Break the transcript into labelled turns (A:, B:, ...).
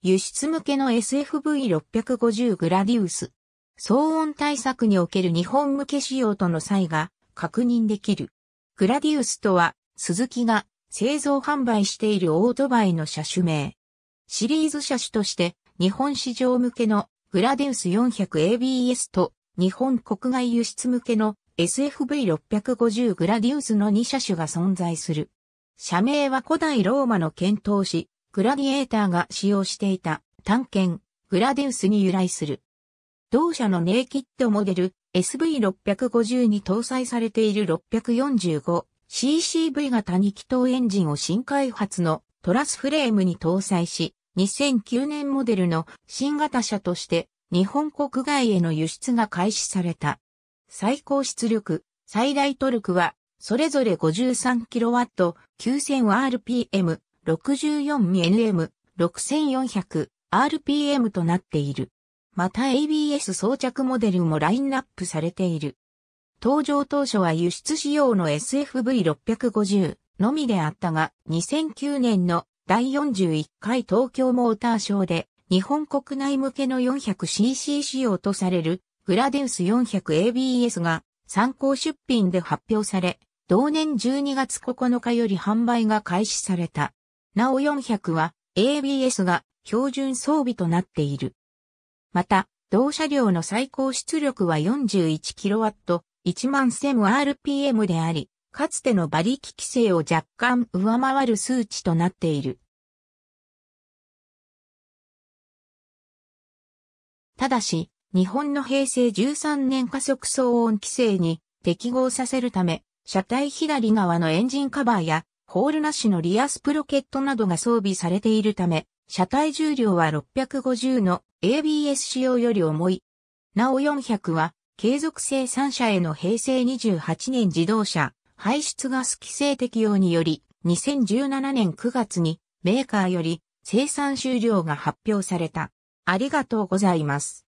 A: 輸出向けの SFV650 グラディウス。騒音対策における日本向け仕様との差異が確認できる。グラディウスとは、鈴木が製造販売しているオートバイの車種名。シリーズ車種として、日本市場向けのグラディウス 400ABS と、日本国外輸出向けの SFV650 グラディウスの2車種が存在する。社名は古代ローマの検討士、グラディエーターが使用していた探検、グラデウスに由来する。同社のネイキッドモデル SV650 に搭載されている 645ccV 型2気筒エンジンを新開発のトラスフレームに搭載し、2009年モデルの新型車として日本国外への輸出が開始された。最高出力、最大トルクはそれぞれ 53kW、9000rpm、6 4 m m 6 4 0 0 r p m となっている。また ABS 装着モデルもラインナップされている。登場当初は輸出仕様の SFV650 のみであったが、2009年の第41回東京モーターショーで、日本国内向けの 400cc 仕様とされるグラデウス 400ABS が参考出品で発表され、同年12月9日より販売が開始された。なお400は ABS が標準装備となっている。また、同車両の最高出力は 41kW、11000rpm であり、かつての馬力規制を若干上回る数値となっている。
B: ただし、日
A: 本の平成13年加速騒音規制に適合させるため、車体左側のエンジンカバーやホールなしのリアスプロケットなどが装備されているため、車体重量は650の ABS 仕様より重い。なお400は、継続生産者への平成28年自動車、排出ガス規制適用により、2017年9月に、メーカーより、生産終了が発表された。ありがとうございます。